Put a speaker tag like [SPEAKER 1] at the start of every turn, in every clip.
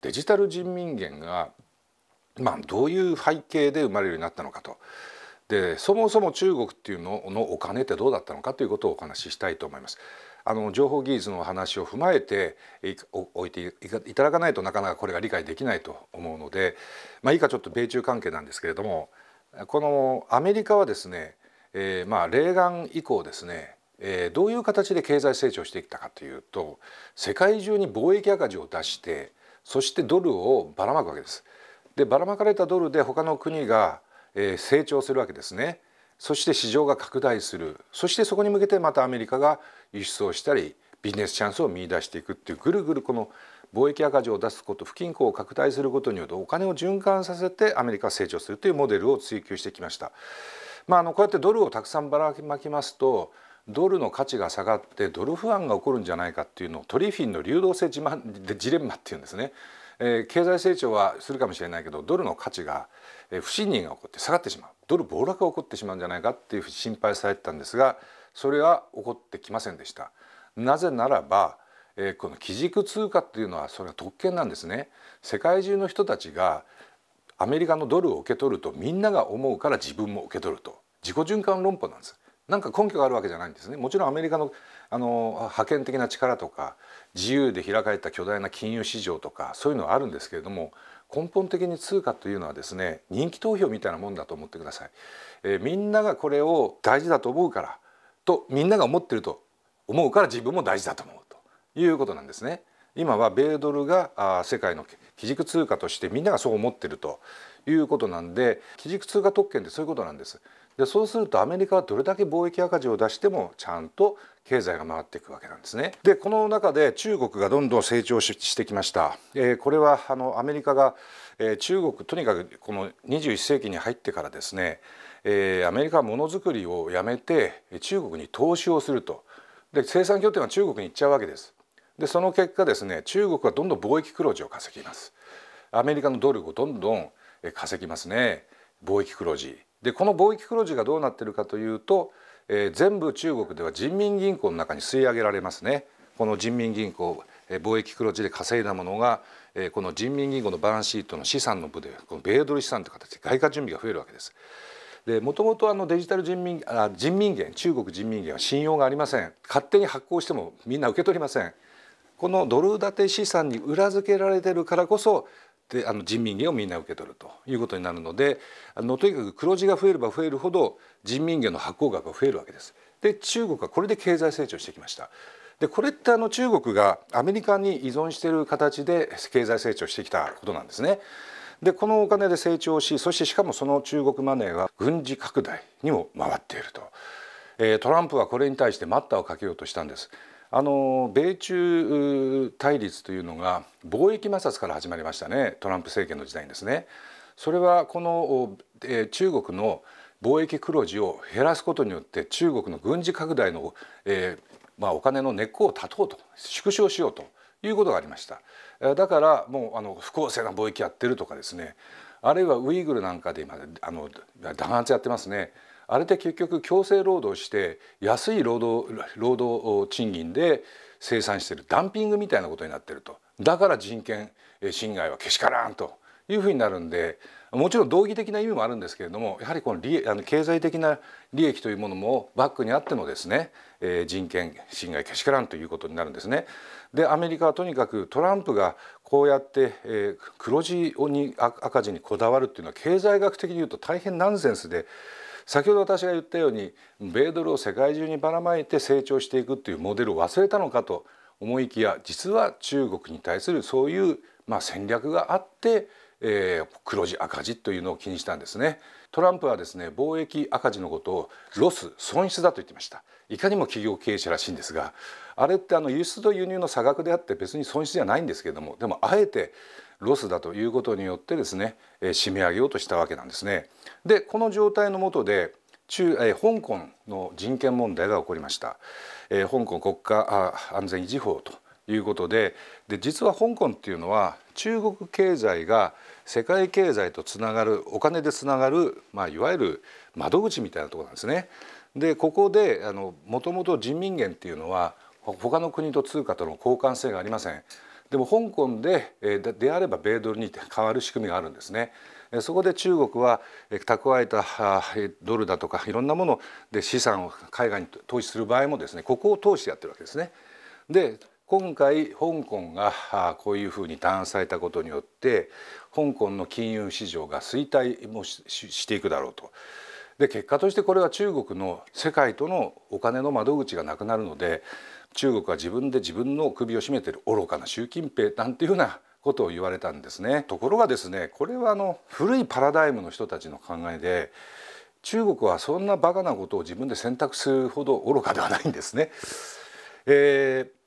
[SPEAKER 1] デジタル人民元が、まあ、どういう背景で生まれるようになったのかとでそもそも中国っていうののお金ってどうだったのかということをお話ししたいと思います。あの情報技術の話を踏まえておいていただかないとなかなかこれが理解できないと思うので、まあ、いいかちょっと米中関係なんですけれどもこのアメリカはですね、えー、まあレーガン以降ですね、えー、どういう形で経済成長してきたかというと世界中に貿易赤字を出してそしてドルをばらまくわけです。でばらまかれたドルで他の国が、え成長するわけですね。そして市場が拡大するそしてそこに向けてまたアメリカが輸出をしたりビジネスチャンスを見出していくっていうぐるぐるこの貿易赤字を出すこと不均衡を拡大することによってお金を循環させてアメリカは成長するというモデルを追求してきました。まあ、あのこうやってドルをたくさんばらまきますとドルの価値が下がってドル不安が起こるんじゃないかっていうのをトリフィンの流動性ジマジレンマっていうんですね、えー、経済成長はするかもしれないけどドルの価値が、えー、不信任が起こって下がってしまうドル暴落が起こってしまうんじゃないかっていうふうに心配されてたんですがそれは起こってきませんでした。なぜならばえー、この基軸通貨っていうのはそれは特権なんですね。世界中の人たちがアメリカのドルを受け取るとみんなが思うから自分も受け取ると自己循環論法なんです。なんか根拠があるわけじゃないんですね。もちろんアメリカのあの覇権的な力とか自由で開かれた巨大な金融市場とかそういうのはあるんですけれども根本的に通貨というのはですね人気投票みたいなもんだと思ってください、えー、みんながこれを大事だと思うからとみんなが思ってると思うから自分も大事だと思ういうことなんですね。今は米ドルが世界の基軸通貨としてみんながそう思ってるということなんで基軸通貨特権ってそういうことなんです。でそうするとアメリカはどれだけ貿易赤字を出してもちゃんと経済が回っていくわけなんですね。でこの中で中国がどんどん成長してきました。えー、これはあのアメリカが、えー、中国とにかくこの21世紀に入ってからですね、えー、アメリカはものづくりをやめて中国に投資をするとで生産拠点は中国に行っちゃうわけです。でその結果ですね中国はどんどん貿易黒字を稼ぎますアメリカのドルをどんどん稼ぎますね貿易黒字でこの貿易黒字がどうなってるかというと、えー、全部中国では人民銀行の中に吸い上げられますねこの人民銀行貿易黒字で稼いだものがこの人民銀行のバランスシートの資産の部でこの米ドル資産という形で外貨準備が増えるわけです。でもともとあのデジタル人民あ人民元中国人民元は信用がありません勝手に発行してもみんな受け取りませんこのドル建て資産に裏付けられてるからこそであの人民元をみんな受け取るということになるのであのとにかく黒字が増えれば増えるほど人民元の発行額が増えるわけです。で中国はこれで経済成長してきました。でこれってあの中国がアメリカに依存している形で経済成長してきたことなんですね。でこのお金で成長しそしてしかもその中国マネーは軍事拡大にも回っていると、えー、トランプはこれに対して待ったをかけようとしたんです。あの米中対立というのが貿易摩擦から始まりましたねトランプ政権の時代にですね。それはこの、え中国の貿易黒字を減らすことによって中国の軍事拡大の、えーまあ、お金の根っこを断とうと縮小しようということがありましただからもうあの不公正な貿易やってるとかですねあるいはウイグルなんかで今あの弾圧やってますねあれで結局強制労働して安い労働労働賃金で生産してるダンピングみたいなことになってるとだから人権侵害はけしからんというふうになるんでもちろん道義的な意味もあるんですけれどもやはりこの利あの経済的な利益というものもバックにあってのですね、えー、人権侵害けしからんということになるんですね。でアメリカはとにかくトランプがこうやって、えー、黒字に赤字にこだわるっていうのは経済学的に言うと大変ナンセンスで先ほど私が言ったように米ドルを世界中にばらまいて成長していくっていうモデルを忘れたのかと思いきや実は中国に対するそういうまあ戦略があって、えー、黒字赤字というのを気にしたんですね。トランプはですね貿易赤字のことをロス損失だと言ってましたいかにも企業経営者らしいんですがあれってあの輸出と輸入の差額であって別に損失じゃないんですけれどもでもあえてロスだということによってですね、えー、締め上げようとしたわけなんですね。でこの状態の下で中、えー、香港の人権問題が起こりました。えー、香港国家安全維持法ということでで実は香港っていうのは中国経済が世界経済とつながるお金でつながる、まあ、いわゆる窓口みたいなところなんですね。でここでもともと人民元っていうのは他の国と通貨との交換性がありませんでも香港でであれば米ドルに変わる仕組みがあるんですねそこで中国は蓄えたドルだとかいろんなもので資産を海外に投資する場合もですねここを通してやってるわけですねで今回香港がこういうふうに弾圧されたことによって香港の金融市場が衰退もしていくだろうと。で結果としてこれは中国の世界とのお金の窓口がなくなるので中国は自分で自分の首を絞めている愚かな習近平なんていうようなことを言われたんですねところがですねこれはあの古いパラダイムの人たちの考えで中国はそんなバカなことを自分で選択するほど愚かではないんですね。えー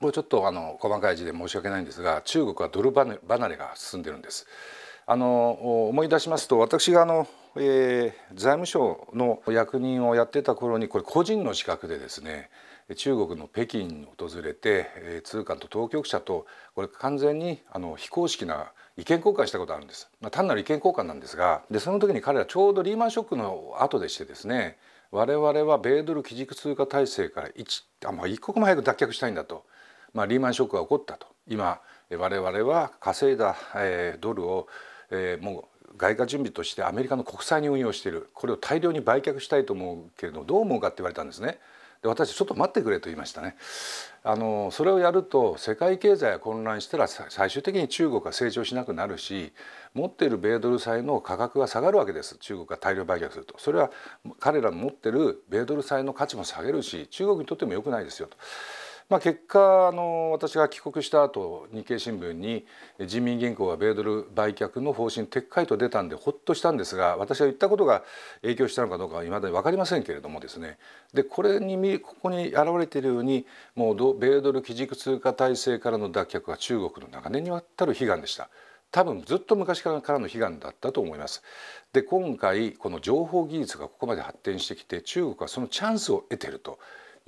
[SPEAKER 1] もうちょっとあの細かい字で申し訳ないんですが中国はドル離れが進んでるんですあの思い出しますと私があの、えー、財務省の役人をやってた頃にこれ個人の資格でですね中国の北京に訪れて通関と当局者とこれ完全にあの非公式な意見交換したことあるんです、まあ、単なる意見交換なんですがでその時に彼らちょうどリーマンショックの後でしてですね我々は米ドル基軸通貨体制から一あ、まあ、一刻も早く脱却したいんだと、まあ、リーマンショックが起こったと今我々は稼いだ、えー、ドルを、えー、もう外貨準備としてアメリカの国債に運用しているこれを大量に売却したいと思うけれどどう思うかって言われたんですね。で私ちょっと待ってくれと言いましたねあのそれをやると世界経済が混乱したら最終的に中国が成長しなくなるし持っている米ドル債の価格が下がるわけです中国が大量売却するとそれは彼らの持ってる米ドル債の価値も下げるし中国にとっても良くないですよと。まあ、結果あの私が帰国した後日経新聞に人民銀行は米ドル売却の方針撤回と出たんでほっとしたんですが私は言ったことが影響したのかどうかはいまだに分かりませんけれどもですねでこれにここに現れているようにもう米ドル基軸通貨体制からの脱却は中国の長年にわたる悲願でした。多分ずっと昔からの悲願だったと思います。で今回この情報技術がここまで発展してきて中国はそのチャンスを得ていると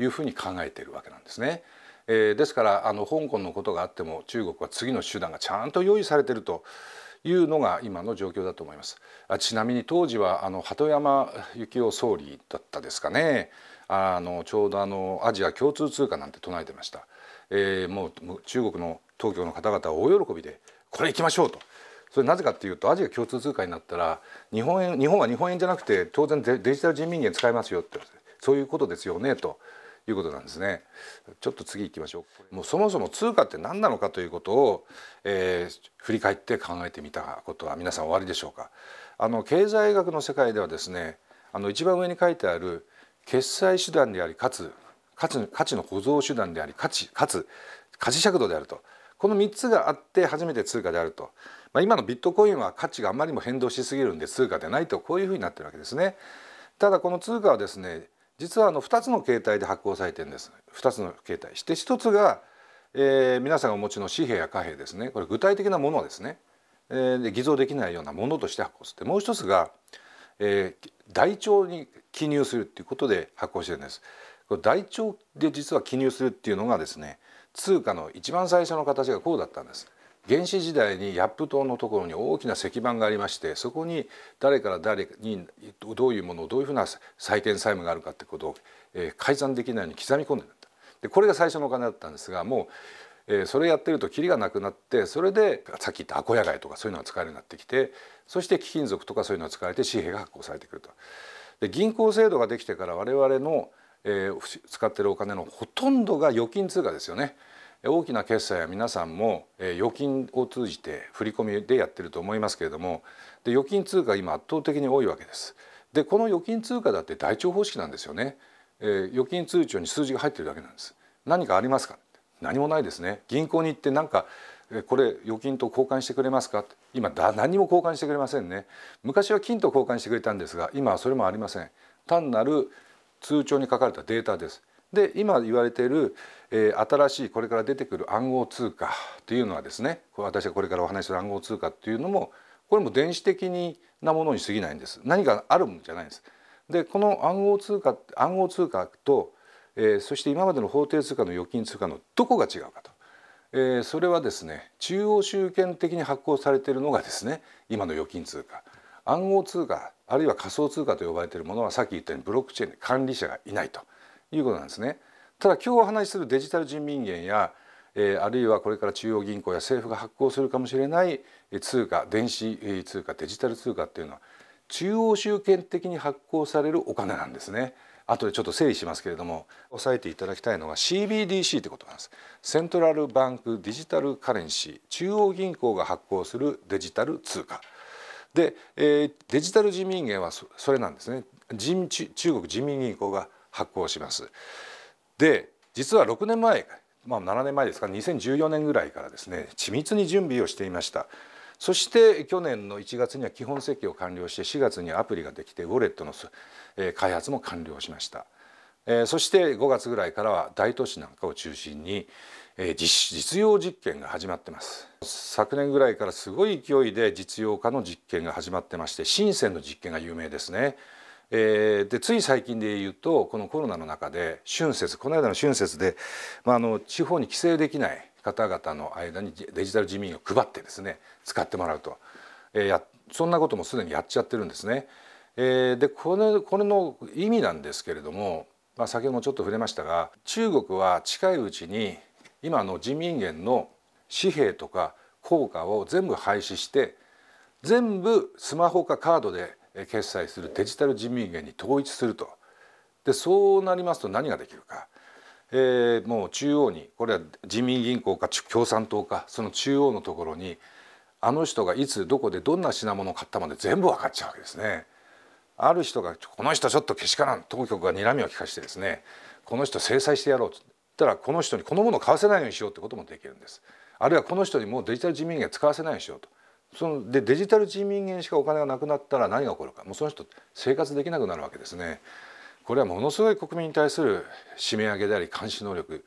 [SPEAKER 1] いうふうに考えているわけなんですね。えー、ですからあの香港のことがあっても中国は次の手段がちゃんと用意されているというのが今の状況だと思います。あちなみに当時はあの鳩山幸夫総理だったですかね。あのちょうどあのアジア共通通貨なんて唱えてました。えー、もう中国の東京の方々は大喜びでこれ行きましょうと。それなぜかっていうとアジア共通通貨になったら日本円日本は日本円じゃなくて当然デジタル人民元使いますよってそういうことですよねということなんですねちょっと次行きましょうもうそもそも通貨って何なのかということを、えー、振り返って考えてみたことは皆さんおありでしょうかあの経済学の世界ではですねあの一番上に書いてある決済手段でありかつ価値価値の保存手段であり価値かつ価値尺度であるとこの3つがあって初めて通貨であると、まあ、今のビットコインは価値があまりにも変動しすぎるんで通貨でないとこういうふうになってるわけですね。ただこの通貨はですね実はあの2つの形態で発行されてるんです2つの形態して1つが、えー、皆さんがお持ちの紙幣や貨幣ですねこれ具体的なものですね、えー、偽造できないようなものとして発行してもう1つが、えー、台帳に記入するっていうことで発行してるんですこれ台帳で実は記入するっていうのがですね通貨の一番最初の形がこうだったんです原始時代にヤップ島のところに大きな石板がありましてそこに誰から誰にどういうものをどういうふうな債権債務があるかってことを、えー、改ざんできないように刻み込んでたでこれが最初のお金だったんですがもう、えー、それやってるとキリがなくなってそれでさっき言ったアコヤ貝とかそういうのが使えるようになってきてそして貴金属とかそういうのが使われて紙幣が発行されてくると。で銀行制度ができてから我々の、えー、使ってるお金のほとんどが預金通貨ですよね。大きな決済は皆さんも預金を通じて振り込みでやってると思いますけれどもで預金通貨今圧倒的に多いわけです。でこの預金通貨だって台帳方式なんですよね、えー、預金通帳に数字が入ってるだけなんです何かありますか何もないですね銀行に行ってなんかこれ預金と交換してくれますか今だ何も交換してくれませんね昔は金と交換してくれたんですが今はそれもありません単なる通帳に書かれたデータですで今言われている、えー、新しいこれから出てくる暗号通貨というのはですね私がこれからお話しする暗号通貨っていうのもこれも電子的なものに過ぎないんです何かあるものじゃないんです。でこの暗号通貨暗号通貨と、えー、そして今までの法定通貨の預金通貨のどこが違うかと、えー、それはですね中央集権的に発行されているのがですね今の預金通貨暗号通貨あるいは仮想通貨と呼ばれているものはさっき言ったようにブロックチェーンで管理者がいないと。いうことなんですね。ただ今日お話しするデジタル人民元や、えー、あるいはこれから中央銀行や政府が発行するかもしれない通貨電子通貨デジタル通貨っていうのは中央集権的に発行されるお金なんですね。後でちょっと整理しますけれども押さえていただきたいのが CBDC ってことなんですセントラルバンクデジタルカレンシー中央銀行が発行するデジタル通貨で、えー、デジタル人民元はそれなんですね人中国人民銀行が発行します。で実は6年前、まあ、7年前ですか2014年ぐらいからですね緻密に準備をしていました。そして去年の1月には基本設計を完了して4月にアプリができてウォレットの開発も完了しました。そして5月ぐらいからは大都市なんかを中心に実用実験が始まってます昨年ぐらいからすごい勢いで実用化の実験が始まってまして深センの実験が有名ですねえー、でつい最近で言うとこのコロナの中で春節この間の春節で、まあ、あの地方に帰省できない方々の間にデジタル人民を配ってですね使ってもらうと、えー、やそんなこともすでにやっちゃってるんですね。えー、でこれこれの意味なんですけれども、まあ、先ほどもちょっと触れましたが中国は近いうちに今の人民元の紙幣とか硬貨を全部廃止して全部スマホかカードで決済するデジタル人民元に統一するとでそうなりますと何ができるか、えー、もう中央にこれは人民銀行か共産党かその中央のところにあの人がいつどこでどんな品物を買ったまで全部分かっちゃうわけですね。ある人が「この人ちょっとけしからん」当局が睨みを利かしてですね「この人制裁してやろう」と言ったらこの人にこのものを買わせないようにしようってこともできるんです。あるいはこの人にもうデジタル人民元使わせないようにしようと。そのでデジタル人民元しかお金がなくなったら何が起こるかもうその人生活できなくなるわけですね。これはものすごい国民に対する締め上げであり監視能力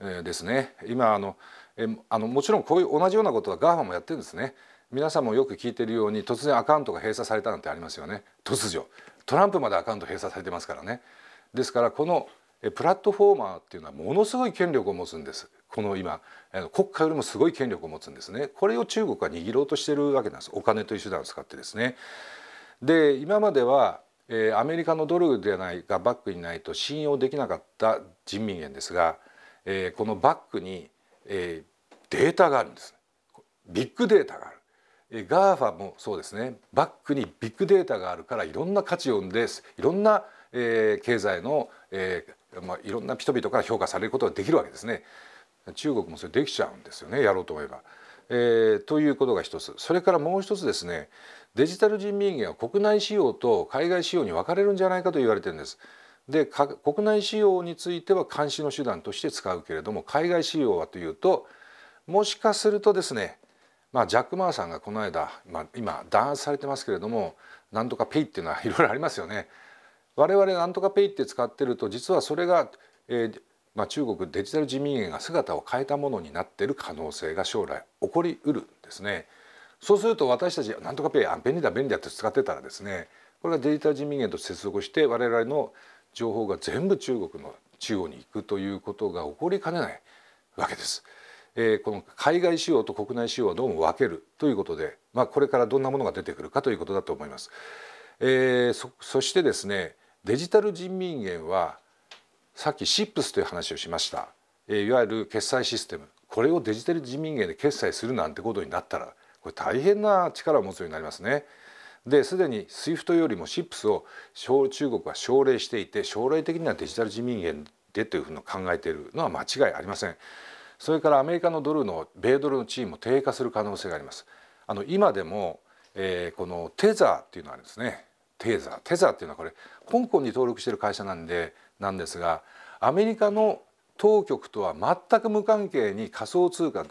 [SPEAKER 1] ですね。今あのえあのもちろんこういう同じようなことは GAFA もやってるんですね。皆さんもよく聞いてるように突然アカウントが閉鎖されたなんてありますよね突如トランプまでアカウント閉鎖されてますからねですからこのプラットフォーマーっていうのはものすごい権力を持つんですこの今国家よりもすごい権力を持つんですねこれを中国は握ろうとしてるわけなんですお金という手段を使ってですね。で今まではアメリカのドルでないがバックにないと信用できなかった人民元ですがこのバックにデータがあるんですビッグデータがある GAFA もそうですねバックにビッグデータがあるからいろんな価値を生んでいろんな経済のまあいろんな人々から評価されることができるわけですね。中国もそれできちゃうんですよねやろうと思えば。えー、ということが一つそれからもう一つですねデジタル人民元は国内仕様と海外仕様に分かれるんじゃないかと言われてるんです。で国内仕様については監視の手段として使うけれども海外仕様はというともしかするとですね、まあ、ジャック・マーさんがこの間、まあ、今弾圧されてますけれどもなんとかペイっていうのはいろいろありますよね。我々なんとかペイって使ってると実はそれが、えー、まあ、中国デジタル人民元が姿を変えたものになっている可能性が将来起こりうるんですね。そうすると私たちなんとかペイあ便利だ便利だって使ってたらですねこれがデジタル人民元と接続して我々の情報が全部中国の中央に行くということが起こりかねないわけです。えー、この海外仕様と国内仕様をどうも分けるということで、まあ、これからどんなものが出てくるかということだと思います。えー、そしてですねデジタル人民元はさっき SIPS という話をしました、えいわゆる決済システムこれをデジタル人民元で決済するなんてことになったらこれ大変な力を持つようになりますね。ですでに SWIFT よりも SIPS を小中国は奨励していて将来的にはデジタル人民元でというふうに考えているのは間違いありません。それからアメリカのドルの米ドルの地位も低下する可能性があります。あの今でも、えー、このテザーっていうのはあるんですね。テザーテザーっていうのはこれ香港に登録している会社なんでなんですがアメリカの当局とは全く無関係に仮想通貨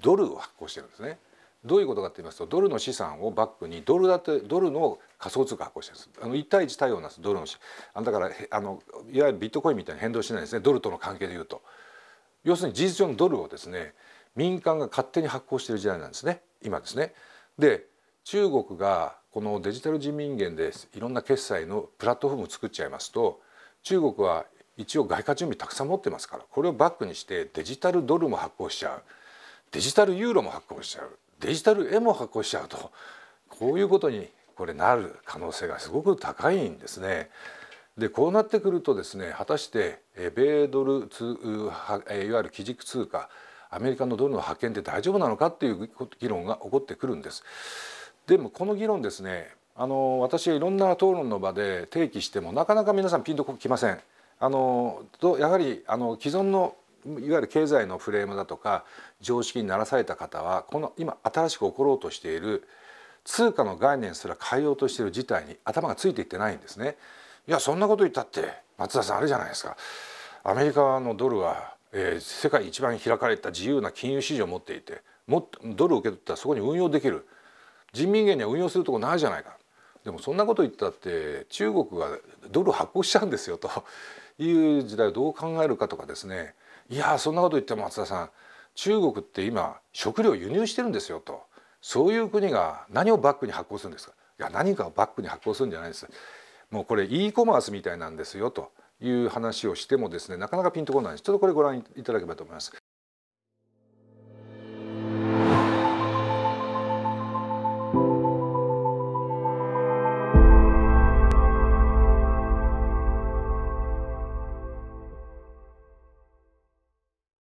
[SPEAKER 1] ドルを発行してるんですね。どういうことかと言いますとドルの資産をバックにドルだてドルの仮想通貨発行してるんですあの1対1対応なんですドルのあだからあのいわゆるビットコインみたいに変動しないですねドルとの関係でいうと要するに事実上のドルをですね民間が勝手に発行している時代なんですね今ですね。で中国がこのデジタル人民元でいろんな決済のプラットフォームを作っちゃいますと中国は一応外貨準備たくさん持ってますからこれをバックにしてデジタルドルも発行しちゃうデジタルユーロも発行しちゃうデジタル円も発行しちゃうとこういうことにこれなる可能性がすごく高いんですね。でこうなってくるとですね果たして米ドル通いわゆる基軸通貨アメリカのドルの派遣って大丈夫なのかっていう議論が起こってくるんです。でもこの議論ですねあの私はいろんな討論の場で提起してもなかなか皆さんピンとこきません。あのやはりあの既存のいわゆる経済のフレームだとか常識にならされた方はこの今新しく起ころうとしている通貨の概念すら変えようとしている事態に頭がついていってないんですね。いやそんなこと言ったって松田さんあれじゃないですか。アメリカのドルは、えー、世界一番開かれた自由な金融市場を持っていてもドルを受け取ったらそこに運用できる人民元には運用するとこないじゃないかでもそんなこと言ったって中国がドル発行しちゃうんですよと いう時代をどう考えるかとかですねいやそんなこと言っても松田さん中国って今食料輸入してるんですよとそういう国が何をバックに発行するんですかいや何かをバックに発行するんじゃないですもうこれ e コマースみたいなんですよという話をしてもですねなかなかピンとこないちょっとこれご覧いただければと思います。